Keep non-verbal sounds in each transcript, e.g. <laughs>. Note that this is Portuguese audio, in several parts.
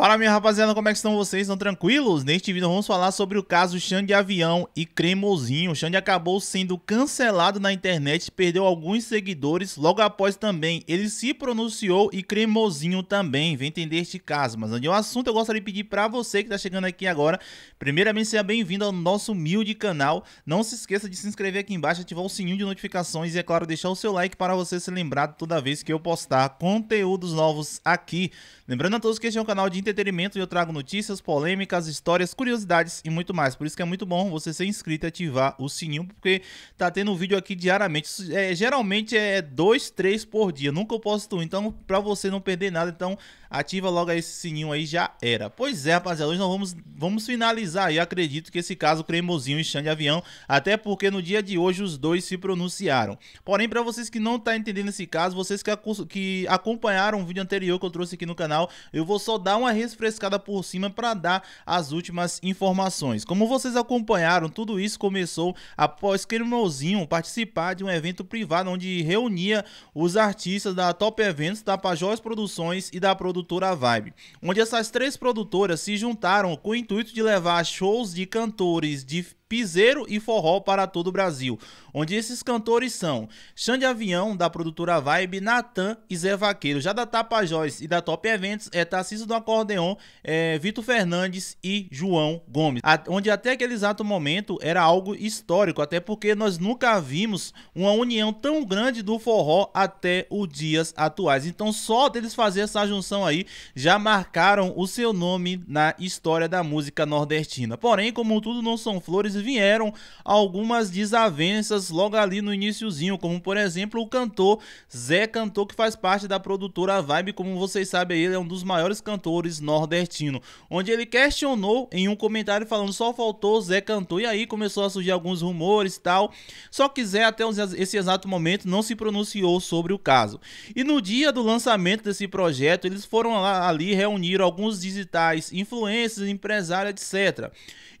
Fala minha rapaziada, como é que estão vocês? Estão tranquilos? Neste vídeo vamos falar sobre o caso Xande Avião e cremozinho O Xande acabou sendo cancelado na internet, perdeu alguns seguidores. Logo após também, ele se pronunciou e cremozinho também. Vem entender este caso. Mas antes de um assunto, eu gostaria de pedir para você que está chegando aqui agora, primeiramente seja bem-vindo ao nosso humilde canal. Não se esqueça de se inscrever aqui embaixo, ativar o sininho de notificações e, é claro, deixar o seu like para você ser lembrado toda vez que eu postar conteúdos novos aqui. Lembrando a todos que este é um canal de entretenimento e eu trago notícias, polêmicas, histórias, curiosidades e muito mais. Por isso que é muito bom você ser inscrito e ativar o sininho, porque tá tendo vídeo aqui diariamente. É, geralmente é dois, três por dia. Nunca eu posto um, então pra você não perder nada, então ativa logo esse sininho aí, já era. Pois é, rapaziada, hoje nós vamos, vamos finalizar aí, acredito que esse caso Cremosinho e Xande Avião, até porque no dia de hoje os dois se pronunciaram. Porém, pra vocês que não tá entendendo esse caso, vocês que, que acompanharam o vídeo anterior que eu trouxe aqui no canal, eu vou só dar uma refrescada por cima para dar as últimas informações. Como vocês acompanharam, tudo isso começou após Cremosinho participar de um evento privado onde reunia os artistas da Top Eventos, da Pajós Produções e da produtora Vibe, onde essas três produtoras se juntaram com o intuito de levar shows de cantores de piseiro e forró para todo o Brasil, onde esses cantores são Xande Avião, da produtora Vibe, Natan e Zé Vaqueiro. Já da Tapajós e da Top Eventos é Tarcísio do Acordeon, é, Vitor Fernandes e João Gomes, a, onde até aquele exato momento era algo histórico, até porque nós nunca vimos uma união tão grande do forró até os dias atuais. Então só deles fazer essa junção aí já marcaram o seu nome na história da música nordestina. Porém, como tudo não são flores vieram algumas desavenças logo ali no iníciozinho, como por exemplo o cantor Zé Cantor, que faz parte da produtora Vibe, como vocês sabem, ele é um dos maiores cantores nordestino, onde ele questionou em um comentário falando só faltou Zé Cantor, e aí começou a surgir alguns rumores e tal, só que Zé até esse exato momento não se pronunciou sobre o caso. E no dia do lançamento desse projeto, eles foram lá, ali reunir alguns digitais, influências, empresários, etc.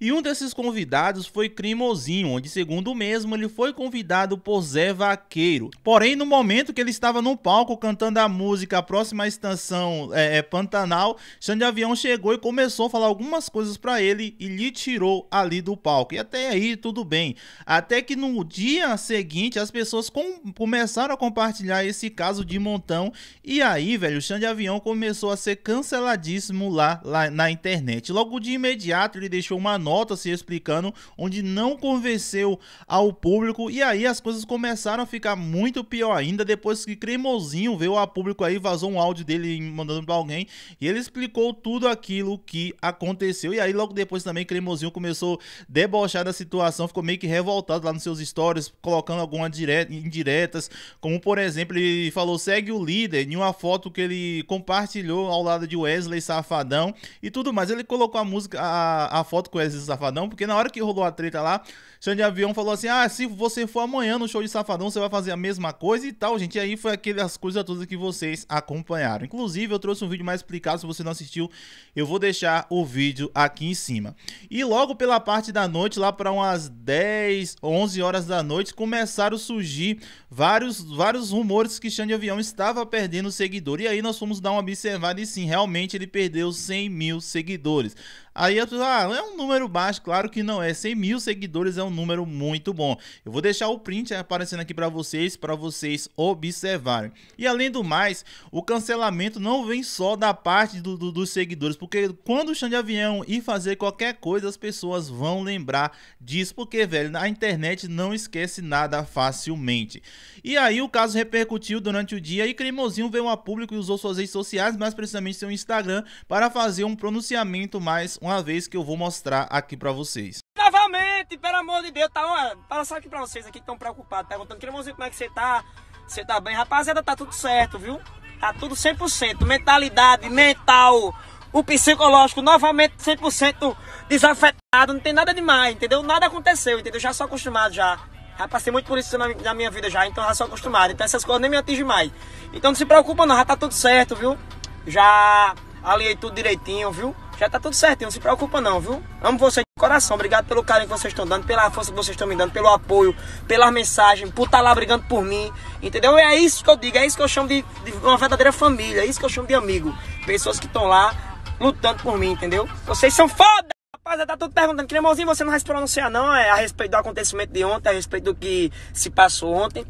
E um desses convidados foi Crimozinho, onde, segundo o mesmo, ele foi convidado por Zé Vaqueiro. Porém, no momento que ele estava no palco cantando a música A Próxima Estação é, é Pantanal, Xande Avião chegou e começou a falar algumas coisas para ele e lhe tirou ali do palco. E até aí, tudo bem. Até que no dia seguinte, as pessoas com começaram a compartilhar esse caso de montão. E aí, velho, o Xande Avião começou a ser canceladíssimo lá, lá na internet. Logo de imediato, ele deixou uma nota se explicando onde não convenceu ao público e aí as coisas começaram a ficar muito pior ainda depois que Cremosinho veio a público aí, vazou um áudio dele mandando para alguém e ele explicou tudo aquilo que aconteceu e aí logo depois também Cremosinho começou a debochar da situação, ficou meio que revoltado lá nos seus stories, colocando algumas indiretas, como por exemplo, ele falou segue o líder em uma foto que ele compartilhou ao lado de Wesley Safadão e tudo mais. Ele colocou a música a, a foto com Wesley Safadão, porque na hora que rolou a aquela treta lá. Xande Avião falou assim: ah, se você for amanhã no show de Safadão, você vai fazer a mesma coisa e tal, gente. E aí foi aquelas coisas todas que vocês acompanharam. Inclusive, eu trouxe um vídeo mais explicado. Se você não assistiu, eu vou deixar o vídeo aqui em cima. E logo pela parte da noite, lá para umas 10, 11 horas da noite, começaram a surgir vários, vários rumores que Xande Avião estava perdendo seguidor. E aí nós fomos dar uma observada e sim, realmente ele perdeu 100 mil seguidores. Aí eu ah, é um número baixo, claro que não é. 100 mil seguidores é um número muito bom. Eu vou deixar o print aparecendo aqui para vocês, para vocês observarem. E além do mais, o cancelamento não vem só da parte do, do, dos seguidores, porque quando o chão de Avião ir fazer qualquer coisa, as pessoas vão lembrar disso, porque, velho, a internet não esquece nada facilmente. E aí o caso repercutiu durante o dia e Cremosinho veio a público e usou suas redes sociais, mais precisamente seu Instagram, para fazer um pronunciamento mais uma vez que eu vou mostrar aqui para vocês. Novamente, pelo amor de Deus, tá uma... Passar aqui para vocês aqui que estão preocupados, perguntando, queremos ver como é que você tá, você tá bem. Rapaziada, tá tudo certo, viu? Tá tudo 100%, mentalidade, mental, o psicológico novamente 100% desafetado, não tem nada demais, entendeu? Nada aconteceu, entendeu? Já sou acostumado já. Já passei muito por isso na, na, minha vida já, então já sou acostumado. Então essas coisas nem me atingem mais. Então não se preocupa não, já tá tudo certo, viu? Já aliei tudo direitinho, viu? Já tá tudo certinho, não se preocupa não, viu? Amo vocês de coração, obrigado pelo carinho que vocês estão dando, pela força que vocês estão me dando, pelo apoio, pelas mensagens, por estar tá lá brigando por mim, entendeu? E é isso que eu digo, é isso que eu chamo de, de uma verdadeira família, é isso que eu chamo de amigo. Pessoas que estão lá lutando por mim, entendeu? Vocês são foda! Rapaz, tá tudo perguntando, Cremosinho, você não vai se pronunciar não, é a respeito do acontecimento de ontem, a respeito do que se passou ontem.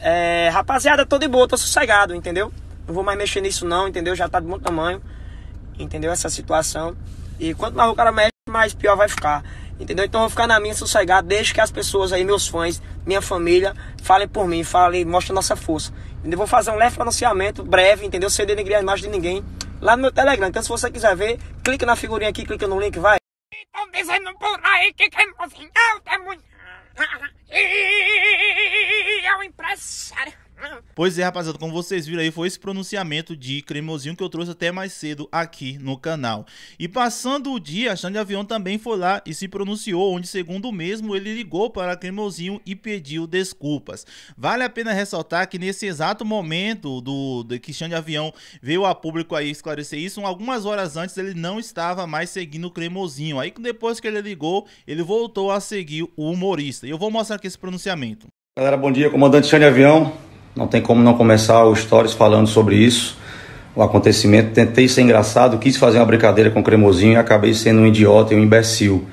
É, rapaziada, tô de boa, tô sossegado, entendeu? Não vou mais mexer nisso não, entendeu? Já tá de bom tamanho entendeu? Essa situação. E quanto mais o cara mexe, mais pior vai ficar. Entendeu? Então eu vou ficar na minha sossegado, desde que as pessoas aí, meus fãs, minha família, falem por mim, falem, mostrem nossa força. Entendeu? Vou fazer um leve pronunciamento breve, entendeu? Sem denegrir a imagem de ninguém, lá no meu Telegram. Então se você quiser ver, clica na figurinha aqui, clica no link, vai. Estão dizendo por aí que quem cozinhar é muito. <laughs> E é o empresário. Pois é, rapaziada, como vocês viram aí, foi esse pronunciamento de cremosinho que eu trouxe até mais cedo aqui no canal. E passando o dia, a Xande Avião também foi lá e se pronunciou, onde segundo o mesmo, ele ligou para cremosinho e pediu desculpas. Vale a pena ressaltar que nesse exato momento do, do que Xande Avião veio a público aí esclarecer isso, algumas horas antes ele não estava mais seguindo o cremosinho. Aí depois que ele ligou, ele voltou a seguir o humorista. E eu vou mostrar aqui esse pronunciamento. Galera, bom dia. Comandante Xande Avião não tem como não começar o Stories falando sobre isso, o acontecimento. Tentei ser engraçado, quis fazer uma brincadeira com o cremosinho e acabei sendo um idiota e um imbecil.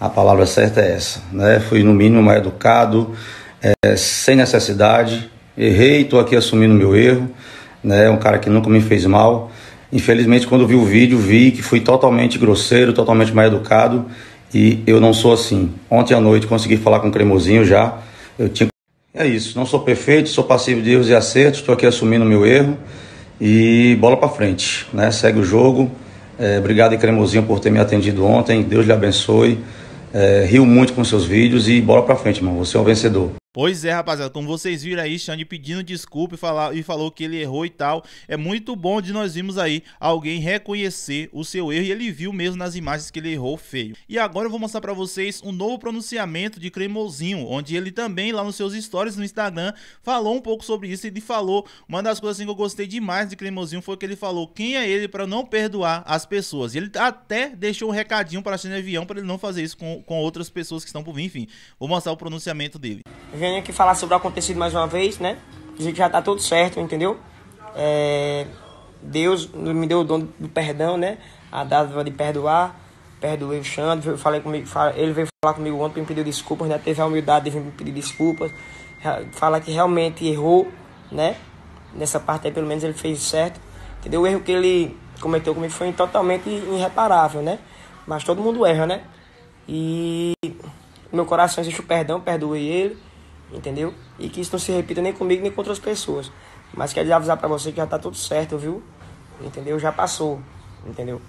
A palavra certa é essa. Né? Fui, no mínimo, mal educado, é, sem necessidade. Errei, estou aqui assumindo meu erro. Né? Um cara que nunca me fez mal. Infelizmente, quando vi o vídeo, vi que fui totalmente grosseiro, totalmente mal educado e eu não sou assim. Ontem à noite consegui falar com o Cremosinho já. Eu tinha é isso, não sou perfeito, sou passivo de erros e acertos, estou aqui assumindo o meu erro e bola para frente, né? Segue o jogo. É, obrigado, Cremozinho, por ter me atendido ontem. Deus lhe abençoe. É, rio muito com seus vídeos e bola para frente, irmão. Você é um vencedor. Pois é, rapaziada, como então vocês viram aí, Xande pedindo desculpa e, falar, e falou que ele errou e tal. É muito bom de nós vimos aí alguém reconhecer o seu erro e ele viu mesmo nas imagens que ele errou feio. E agora eu vou mostrar pra vocês um novo pronunciamento de Cremosinho, onde ele também lá nos seus stories no Instagram falou um pouco sobre isso e ele falou, uma das coisas assim, que eu gostei demais de Cremosinho foi que ele falou quem é ele para não perdoar as pessoas. E ele até deixou um recadinho para Xande Avião para ele não fazer isso com, com outras pessoas que estão por vir, enfim. Vou mostrar o pronunciamento dele venho aqui falar sobre o acontecido mais uma vez, né? Dizer que já tá tudo certo, entendeu? É, Deus me deu o dom do perdão, né? A dádiva de perdoar. Perdoei o Xandre, falei comigo, ele veio falar comigo ontem, me pediu desculpas, né? Teve a humildade de me pedir desculpas. Falar que realmente errou, né? Nessa parte aí, pelo menos, ele fez certo. Entendeu? O erro que ele cometeu comigo foi totalmente irreparável, né? Mas todo mundo erra, né? E no meu coração existe o perdão, perdoei ele entendeu? E que isso não se repita nem comigo nem com outras pessoas. Mas quero avisar para você que já tá tudo certo, viu? Entendeu? Já passou, entendeu?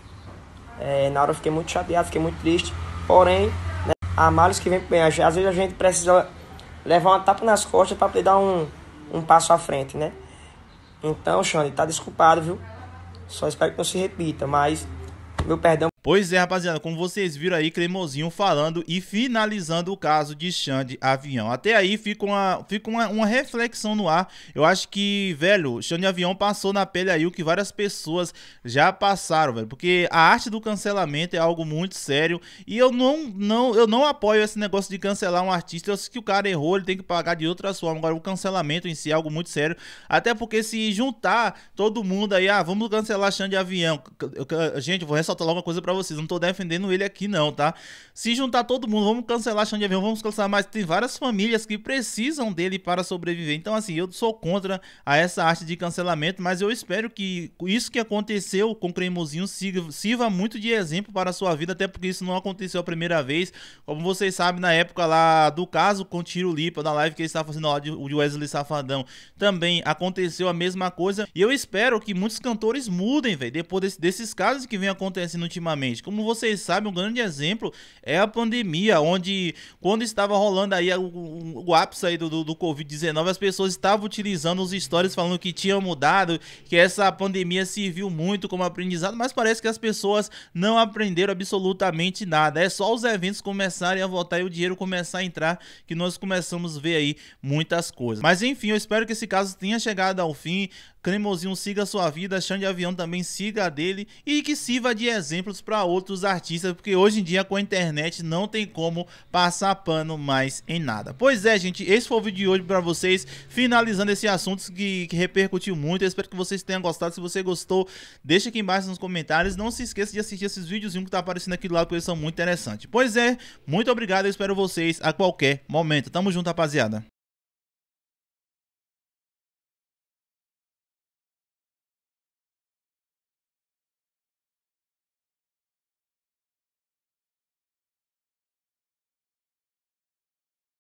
É, na hora eu fiquei muito chateado, fiquei muito triste. Porém, né, há males que vem pro bem. Às vezes a gente precisa levar uma tapa nas costas para poder dar um, um passo à frente, né? Então, Xande, tá desculpado, viu? Só espero que não se repita, mas meu perdão Pois é, rapaziada, como vocês viram aí, cremozinho falando e finalizando o caso de Xande Avião. Até aí fica, uma, fica uma, uma reflexão no ar. Eu acho que, velho, Xande Avião passou na pele aí o que várias pessoas já passaram, velho. Porque a arte do cancelamento é algo muito sério e eu não, não, eu não apoio esse negócio de cancelar um artista. Eu sei que o cara errou, ele tem que pagar de outra forma. Agora, o cancelamento em si é algo muito sério. Até porque se juntar todo mundo aí, ah, vamos cancelar Xande Avião. Gente, vou ressaltar logo uma coisa pra vocês, não tô defendendo ele aqui não, tá? Se juntar todo mundo, vamos cancelar chão de avião, vamos cancelar, mais tem várias famílias que precisam dele para sobreviver. Então assim, eu sou contra a essa arte de cancelamento, mas eu espero que isso que aconteceu com o Cremozinho sirva, muito de exemplo para a sua vida, até porque isso não aconteceu a primeira vez. Como vocês sabem, na época lá do caso com Tiro Lipa, na live que ele estava fazendo lá de Wesley Safadão, também aconteceu a mesma coisa. E eu espero que muitos cantores mudem, velho, depois desse, desses casos que vem acontecendo ultimamente como vocês sabem, um grande exemplo é a pandemia, onde quando estava rolando aí o, o, o ápice aí do, do, do Covid-19, as pessoas estavam utilizando os stories falando que tinha mudado, que essa pandemia serviu muito como aprendizado, mas parece que as pessoas não aprenderam absolutamente nada. É só os eventos começarem a voltar e o dinheiro começar a entrar que nós começamos a ver aí muitas coisas. Mas enfim, eu espero que esse caso tenha chegado ao fim. Cremosinho siga sua vida, Xande Avião também siga a dele e que sirva de exemplos para outros artistas, porque hoje em dia com a internet não tem como passar pano mais em nada. Pois é, gente, esse foi o vídeo de hoje para vocês, finalizando esse assunto que, que repercutiu muito. Eu espero que vocês tenham gostado. Se você gostou, deixa aqui embaixo nos comentários. Não se esqueça de assistir esses vídeos que tá aparecendo aqui do lado, porque eles são muito interessantes. Pois é, muito obrigado, eu espero vocês a qualquer momento. Tamo junto, rapaziada.